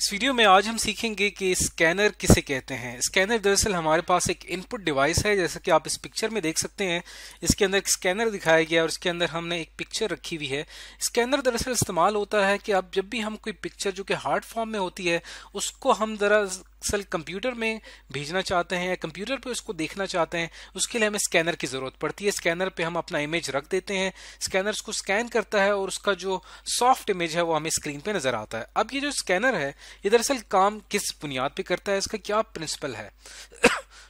इस वीडियो में आज हम सीखेंगे कि स्कैनर किसे कहते हैं स्कैनर दरअसल हमारे पास एक इनपुट डिवाइस है जैसा कि आप इस पिक्चर में देख सकते हैं इसके अंदर एक स्कैनर दिखाया गया और इसके अंदर हमने एक पिक्चर रखी हुई है स्कैनर दरअसल इस्तेमाल होता है कि अब जब भी हम कोई पिक्चर जो कि हार्ड फॉर्म में होती है उसको हम ज़रा पिक्सल कंप्यूटर में भेजना चाहते हैं या कंप्यूटर पे उसको देखना चाहते हैं उसके लिए हमें स्कैनर की ज़रूरत पड़ती है स्कैनर पे हम अपना इमेज रख देते हैं स्कैनर उसको स्कैन करता है और उसका जो सॉफ्ट इमेज है वो हमें स्क्रीन पे नज़र आता है अब ये जो स्कैनर है ये दरअसल काम किस बुनियाद पर करता है इसका क्या प्रिंसिपल है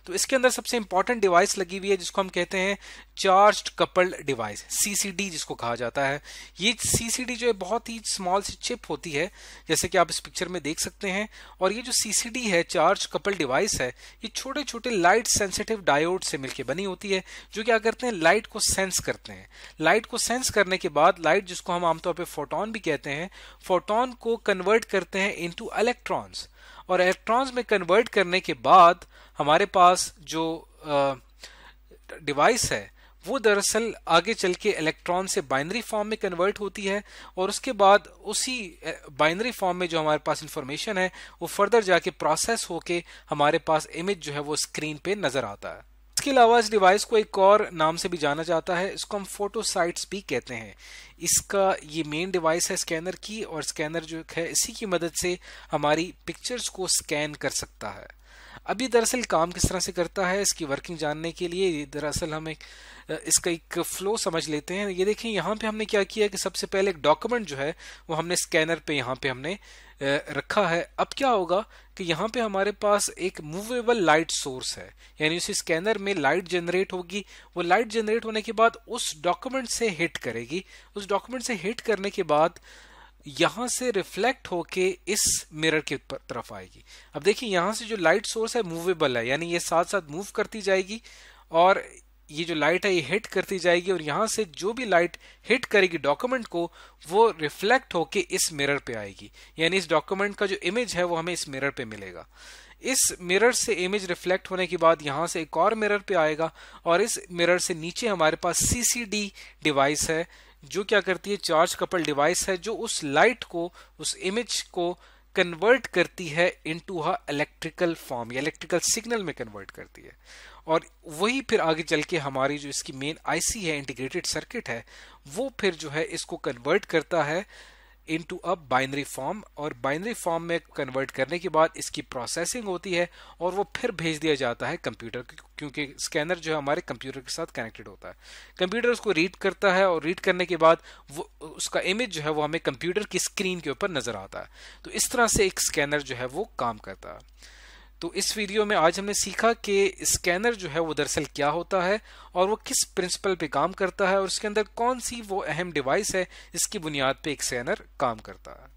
तो इसके अंदर सबसे इंपॉर्टेंट डिवाइस लगी हुई है जिसको हम कहते हैं चार्ज कपल्ड डिवाइस सीसीडी जिसको कहा जाता है ये सीसीडी जो है बहुत ही स्मॉल सी चिप होती है जैसे कि आप इस पिक्चर में देख सकते हैं और ये जो सीसीडी है चार्ज कपल डिवाइस है ये छोटे छोटे लाइट सेंसिटिव डायोड से मिलकर बनी होती है जो क्या करते हैं लाइट को सेंस करते हैं लाइट को सेंस करने के बाद लाइट जिसको हम आमतौर पर फोटोन भी कहते हैं फोटोन को कन्वर्ट करते हैं इंटू इलेक्ट्रॉन्स और इलेक्ट्रॉन्स में कन्वर्ट करने के बाद हमारे पास जो डिवाइस है वो दरअसल आगे चल के इलेक्ट्रॉन से बाइनरी फॉर्म में कन्वर्ट होती है और उसके बाद उसी बाइनरी फॉर्म में जो हमारे पास इंफॉर्मेशन है वो फर्दर जाके प्रोसेस होके हमारे पास इमेज जो है वो स्क्रीन पे नजर आता है इसके अलावा इस डिवाइस को एक और नाम से भी जाना जाता है इसको हम फोटोसाइट्स भी कहते हैं इसका ये मेन डिवाइस है स्कैनर की और स्कैनर जो है इसी की मदद से हमारी पिक्चर्स को स्कैन कर सकता है अब ये दरअसल काम किस तरह से करता है इसकी वर्किंग जानने के लिए दरअसल हम एक इसका एक फ्लो समझ लेते हैं ये देखें यहाँ पे हमने क्या किया कि सबसे पहले एक डॉक्यूमेंट जो है वो हमने स्कैनर पे यहाँ पे हमने रखा है अब क्या होगा कि यहाँ पे हमारे पास एक मूवेबल लाइट सोर्स है यानी उस स्कैनर में लाइट जनरेट होगी वो लाइट जनरेट होने के बाद उस डॉक्यूमेंट से हिट करेगी उस डॉक्यूमेंट से हिट करने के बाद यहां से रिफ्लेक्ट होके इस मिरर के तरफ आएगी अब देखिए यहां से जो लाइट सोर्स है मूवेबल है यानी ये साथ साथ मूव करती जाएगी और ये जो लाइट है ये हिट करती जाएगी और यहां से जो भी लाइट हिट करेगी डॉक्यूमेंट को वो रिफ्लेक्ट होके इस मिरर पे आएगी यानी इस डॉक्यूमेंट का जो इमेज है वो हमें इस मिरर पे मिलेगा इस मिरर से इमेज रिफ्लेक्ट होने के बाद यहां से एक और मिरर पे आएगा और इस मिरर से नीचे हमारे पास सी डिवाइस है जो क्या करती है चार्ज कपल डिवाइस है जो उस लाइट को उस इमेज को कन्वर्ट करती है इनटू टू इलेक्ट्रिकल फॉर्म या इलेक्ट्रिकल सिग्नल में कन्वर्ट करती है और वही फिर आगे चल के हमारी जो इसकी मेन आईसी है इंटीग्रेटेड सर्किट है वो फिर जो है इसको कन्वर्ट करता है इनटू अ बाइनरी फॉर्म और बाइनरी फॉर्म में कन्वर्ट करने के बाद इसकी प्रोसेसिंग होती है और वो फिर भेज दिया जाता है कंप्यूटर क्योंकि स्कैनर जो है हमारे कंप्यूटर के साथ कनेक्टेड होता है कंप्यूटर उसको रीड करता है और रीड करने के बाद वो उसका इमेज जो है वो हमें कंप्यूटर की स्क्रीन के ऊपर नज़र आता है तो इस तरह से एक स्कैनर जो है वो काम करता है तो इस वीडियो में आज हमने सीखा कि स्कैनर जो है वो दरअसल क्या होता है और वो किस प्रिंसिपल पे काम करता है और उसके अंदर कौन सी वो अहम डिवाइस है इसकी बुनियाद पे एक स्कैनर काम करता है